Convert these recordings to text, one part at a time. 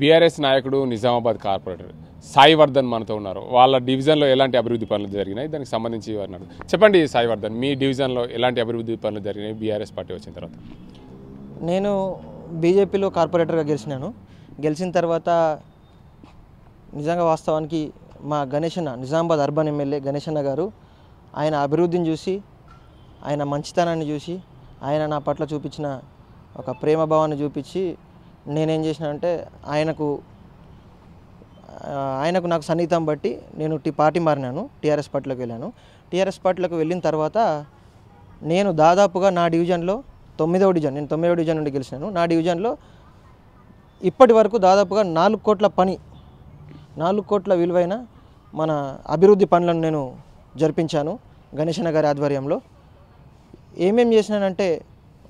BRS నాయకుడు Nizamabad corporator Sai Vardhan మనతో ఉన్నారు వాళ్ళ డివిజన్లో ఎలాంటి అభివృద్ధి పనులు జరిగినాయి దానికి సంబంధించి అన్నారు చెప్పండి సాయివర్ధన్ మీ డివిజన్లో ఎలాంటి అభివృద్ధి పనులు జరిగినాయి బీఆర్ఎస్ పార్టీ వచ్చిన తర్వాత నేను బీజేపీలో కార్పొరేటర్గా గెలిచినాను గెలిచిన తర్వాత నిజంగా వాస్తవానికి మా గణేషన్న నిజామాబాద్ అర్బన్ ఎమ్మెల్యే గణేషన్న గారు ఆయన అభివృద్ధిని చూసి ఆయన మంచితనాన్ని చూసి ఆయన నా పట్ల చూపించిన ఒక ప్రేమభావాన్ని చూపించి నేనేం చేసిన అంటే ఆయనకు ఆయనకు నాకు సన్నిహితం బట్టి నేను టీ పార్టీ మారినాను టీఆర్ఎస్ పార్టీలోకి వెళ్ళాను టీఆర్ఎస్ పార్టీలోకి వెళ్ళిన తర్వాత నేను దాదాపుగా నా డివిజన్లో తొమ్మిదవ డివిజన్ నేను తొమ్మిదవ డివిజన్ నుండి గెలిచినాను నా డివిజన్లో ఇప్పటి వరకు దాదాపుగా నాలుగు కోట్ల పని నాలుగు కోట్ల విలువైన మన అభివృద్ధి పనులను నేను జరిపించాను గణేశన గారి ఆధ్వర్యంలో ఏమేమి చేసినానంటే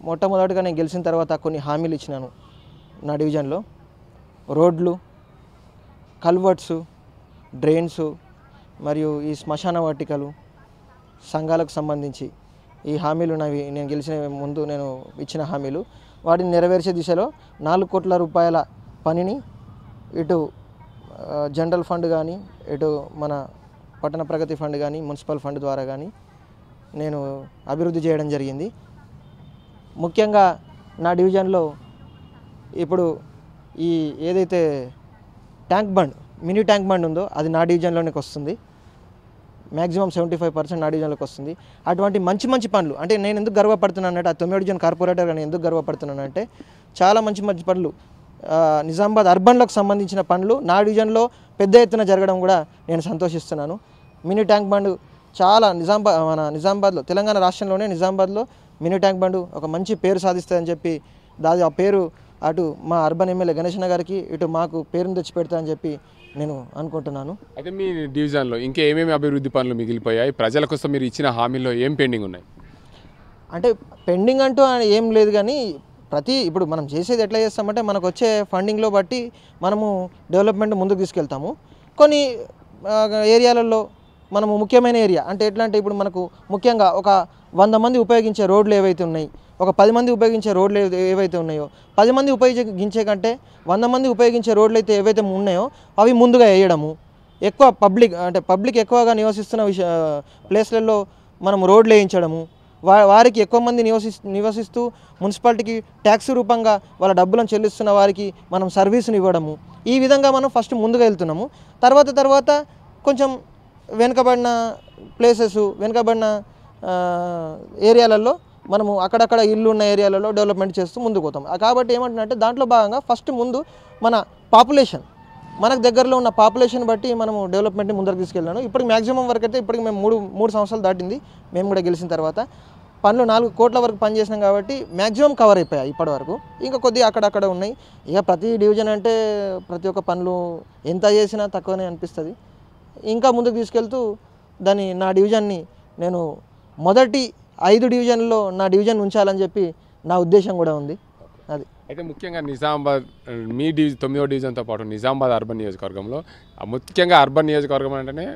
మొట్టమొదటిగా నేను గెలిచిన తర్వాత కొన్ని హామీలు ఇచ్చినాను నా డివిజన్లో రోడ్లు కల్వర్ట్స్ డ్రైన్స్ మరియు ఈ శ్మశాన వాటికలు సంఘాలకు సంబంధించి ఈ హామీలు నావి నేను గెలిచిన ముందు నేను ఇచ్చిన హామీలు వాటిని నెరవేర్చే దిశలో నాలుగు కోట్ల రూపాయల పనిని ఇటు జనరల్ ఫండ్ కానీ ఇటు మన పట్టణ ప్రగతి ఫండ్ కానీ మున్సిపల్ ఫండ్ ద్వారా కానీ నేను అభివృద్ధి చేయడం జరిగింది ముఖ్యంగా నా డివిజన్లో ఇప్పుడు ఈ ఏదైతే tank bund mini tank bund ఉందో అది నా డివిజన్లోనికి వస్తుంది మ్యాక్సిమం సెవెంటీ ఫైవ్ పర్సెంట్ నా డివిజన్లోకి వస్తుంది అటువంటి మంచి మంచి పనులు అంటే నేను ఎందుకు గర్వపడుతున్నానంటే ఆ తొమ్మిది డివిజన్ కార్పొరేటర్ నేను ఎందుకు గర్వపడుతున్నాను అంటే చాలా మంచి మంచి పనులు నిజామాబాద్ అర్బన్లకు సంబంధించిన పనులు నా డివిజన్లో పెద్ద ఎత్తున జరగడం కూడా నేను సంతోషిస్తున్నాను మినీ ట్యాంక్ బండ్ చాలా నిజామాబాద్ మన నిజామాబాద్లో తెలంగాణ రాష్ట్రంలోనే నిజామాబాద్లో మినీ ట్యాంక్ బండ్ ఒక మంచి పేరు సాధిస్తాయని చెప్పి దాది ఆ పేరు అటు మా అర్బన్ ఎమ్మెల్యే గణేష్ గారికి ఇటు మాకు పేరును తెచ్చి పెడతా అని చెప్పి నేను అనుకుంటున్నాను అయితే మీ డివిజన్లో ఇంకా ఏమేమి అభివృద్ధి పనులు మిగిలిపోయాయి ప్రజల కోసం మీరు ఇచ్చిన హామీలో ఏం పెండింగ్ ఉన్నాయి అంటే పెండింగ్ అంటూ ఏం లేదు కానీ ప్రతి ఇప్పుడు మనం చేసేది ఎట్లా చేస్తామంటే మనకు వచ్చే ఫండింగ్లో బట్టి మనము డెవలప్మెంట్ ముందుకు తీసుకెళ్తాము కొన్ని ఏరియాలలో మనము ముఖ్యమైన ఏరియా అంటే ఎట్లా అంటే ఇప్పుడు మనకు ముఖ్యంగా ఒక వంద మంది ఉపయోగించే రోడ్లు ఏవైతే ఉన్నాయి ఒక పది మంది ఉపయోగించే రోడ్లు ఏవైతే ఉన్నాయో పది మంది ఉపయోగించే కంటే వంద మంది ఉపయోగించే రోడ్లు అయితే ఏవైతే ఉన్నాయో అవి ముందుగా వేయడము ఎక్కువ పబ్లిక్ అంటే పబ్లిక్ ఎక్కువగా నివసిస్తున్న విష ప్లేస్లలో మనం రోడ్లు వేయించడము వా వారికి ఎక్కువ మంది నివసి నివసిస్తూ మున్సిపాలిటీకి ట్యాక్స్ రూపంగా వాళ్ళ డబ్బులను చెల్లిస్తున్న వారికి మనం సర్వీసును ఇవ్వడము ఈ విధంగా మనం ఫస్ట్ ముందుగా వెళ్తున్నాము తర్వాత తర్వాత కొంచెం వెనుకబడిన ప్లేసెస్ వెనుకబడిన ఏరియాలలో మనము అక్కడక్కడ ఇల్లు ఉన్న ఏరియాలలో డెవలప్మెంట్ చేస్తూ ముందుకు పోతాం కాబట్టి ఏమంటున్నట్టే దాంట్లో భాగంగా ఫస్ట్ ముందు మన పాపులేషన్ మనకు దగ్గరలో ఉన్న పాపులేషన్ బట్టి మనము డెవలప్మెంట్ని ముందరకు తీసుకెళ్ళాను ఇప్పటికి మ్యాక్సిమం వరకు అయితే ఇప్పటికి మేము మూడు మూడు సంవత్సరాలు దాటింది మేము కూడా గెలిచిన తర్వాత పనులు నాలుగు కోట్ల వరకు పనిచేసినాం కాబట్టి మ్యాక్సిమం కవర్ అయిపోయాయి ఇప్పటి వరకు ఇంకా కొద్దిగా అక్కడక్కడ ఉన్నాయి ఇక ప్రతి డివిజన్ అంటే ప్రతి ఒక్క పనులు ఎంత చేసినా తక్కువనే అనిపిస్తుంది ఇంకా ముందుకు తీసుకెళ్తూ దాన్ని నా డివిజన్ని నేను మొదటి ఐదు డివిజన్లో నా డివిజన్ ఉంచాలని చెప్పి నా ఉద్దేశం కూడా ఉంది అది అయితే ముఖ్యంగా నిజామాబాద్ మీ డివి తొమ్మిదో డివిజన్తో పాటు నిజామాబాద్ అర్బన్ నియోజకవర్గంలో ముఖ్యంగా అర్బన్ నియోజకవర్గం అంటేనే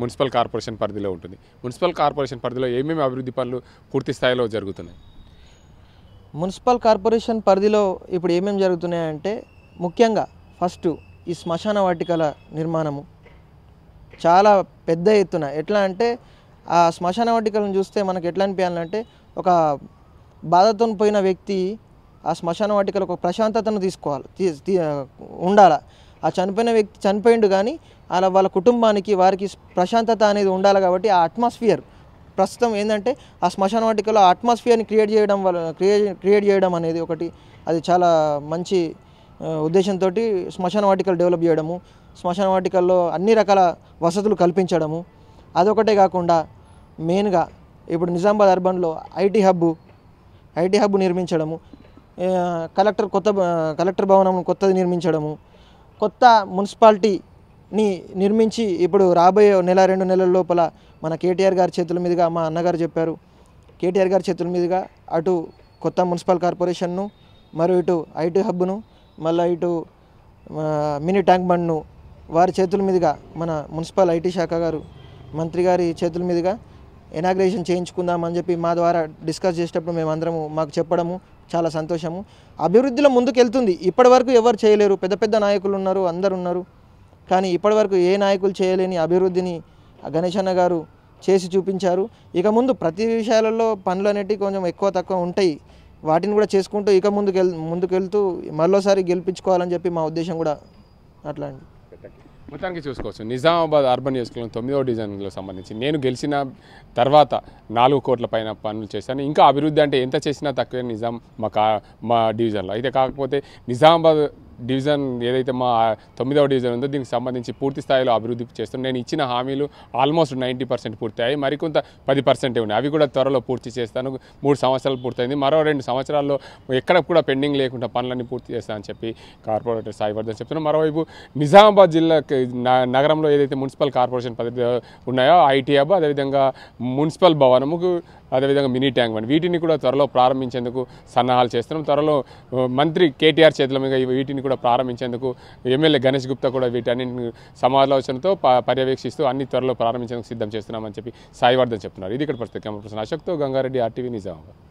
మున్సిపల్ కార్పొరేషన్ పరిధిలో ఉంటుంది మున్సిపల్ కార్పొరేషన్ పరిధిలో ఏమేమి అభివృద్ధి పనులు పూర్తి స్థాయిలో జరుగుతున్నాయి మున్సిపల్ కార్పొరేషన్ పరిధిలో ఇప్పుడు ఏమేమి జరుగుతున్నాయంటే ముఖ్యంగా ఫస్ట్ ఈ శ్మశాన వాటికల నిర్మాణము చాలా పెద్ద ఎత్తున ఎట్లా అంటే ఆ శ్మశాన వాటికలను చూస్తే మనకు ఎట్లా అనిపించాలంటే ఒక బాధతో పోయిన వ్యక్తి ఆ శ్మశాన వాటికలు ఒక ప్రశాంతతను తీసుకోవాలి ఉండాలి ఆ చనిపోయిన వ్యక్తి చనిపోయిండు కానీ అలా వాళ్ళ కుటుంబానికి వారికి ప్రశాంతత అనేది ఉండాలి కాబట్టి ఆ అట్మాస్ఫియర్ ప్రస్తుతం ఏంటంటే ఆ శ్మశాన వాటికలో అట్మాస్ఫియర్ని క్రియేట్ చేయడం వల్ల క్రియేట్ క్రియేట్ చేయడం అనేది ఒకటి అది చాలా మంచి ఉద్దేశంతో శ్మశాన వాటికలు డెవలప్ చేయడము శ్మశాన వాటికల్లో అన్ని రకాల వసతులు కల్పించడము అదొకటే కాకుండా మెయిన్గా ఇప్పుడు నిజామాబాద్ అర్బన్లో ఐటీ హబ్బు ఐటీ హబ్ నిర్మించడము కలెక్టర్ కొత్త కలెక్టర్ భవనం కొత్తది నిర్మించడము కొత్త మున్సిపాలిటీని నిర్మించి ఇప్పుడు రాబోయే నెల రెండు నెలల లోపల మన కేటీఆర్ గారి చేతుల మీదుగా మా అన్నగారు చెప్పారు కేటీఆర్ గారి చేతుల మీదుగా అటు కొత్త మున్సిపల్ కార్పొరేషన్ను మరియు ఇటు ఐటీ హబ్ను మళ్ళీ ఇటు మినీ ట్యాంక్ బండ్ను వారి చేతుల మీదుగా మన మున్సిపల్ ఐటీ శాఖ గారు మంత్రి గారి చేతుల మీదుగా ఇనాగ్రేషన్ చేయించుకుందాం అని చెప్పి మా ద్వారా డిస్కస్ చేసేటప్పుడు మేమందరము మాకు చెప్పడము చాలా సంతోషము అభివృద్ధిలో ముందుకెళ్తుంది ఇప్పటి వరకు ఎవరు చేయలేరు పెద్ద పెద్ద నాయకులు ఉన్నారు అందరు ఉన్నారు కానీ ఇప్పటివరకు ఏ నాయకులు చేయలేని అభివృద్ధిని గణేశన్న గారు చేసి చూపించారు ఇక ముందు ప్రతి విషయాలలో పనులు అనేటివి కొంచెం ఎక్కువ తక్కువ ఉంటాయి వాటిని కూడా చేసుకుంటూ ఇక ముందుకెళ్ ముందుకెళ్తూ మరోసారి గెలిపించుకోవాలని చెప్పి మా ఉద్దేశం కూడా అట్లా అండి మొత్తానికి చూసుకోవచ్చు నిజామాబాద్ అర్బన్ నియోజకవర్గం తొమ్మిదో డివిజన్లో సంబంధించి నేను గెలిచిన తర్వాత నాలుగు కోట్ల పైన పనులు చేశాను ఇంకా అభివృద్ధి అంటే ఎంత చేసినా తక్కువే నిజాం మా కా మా డివిజన్లో అయితే కాకపోతే నిజామాబాద్ డివిజన్ ఏదైతే మా తొమ్మిదవ డివిజన్ ఉందో దీనికి సంబంధించి పూర్తి స్థాయిలో అభివృద్ధి చేస్తున్నాను నేను ఇచ్చిన హామీలు ఆల్మోస్ట్ నైంటీ పర్సెంట్ పూర్తయ్యాయి మరికొంత పది పర్సెంటే ఉన్నాయి అవి కూడా త్వరలో పూర్తి చేస్తాను మూడు సంవత్సరాలు పూర్తయింది మరో రెండు సంవత్సరాల్లో ఎక్కడ కూడా పెండింగ్ లేకుండా పనులన్నీ పూర్తి చేస్తానని చెప్పి కార్పొరేటర్ సాయివర్ధన్ చెప్తున్నారు మరోవైపు నిజామాబాద్ జిల్లా నగరంలో ఏదైతే మున్సిపల్ కార్పొరేషన్ పద్ధతి ఉన్నాయో ఐటీ హబ్ అదేవిధంగా మున్సిపల్ భవనముకు అదేవిధంగా మినీ ట్యాంక్ బండ్ వీటిని కూడా త్వరలో ప్రారంభించేందుకు సన్నాహాలు చేస్తున్నాం త్వరలో మంత్రి కేటీఆర్ చేతుల మీద వీటిని కూడా ప్రారంభించేందుకు ఎమ్మెల్యే గణేష్ గుప్తా కూడా వీటన్నింటిని సమాలోచనతో పర్యవేక్షిస్తూ అన్ని త్వరలో ప్రారంభించేందుకు సిద్ధం చేస్తున్నామని చెప్పి సాయివర్ధన్ చెప్తున్నారు ఇది ఇక్కడ ప్రస్తుతం కెమెరా పర్సన్ అశోక్తో గంగారెడ్డి ఆర్టీవీ నిజామాబాద్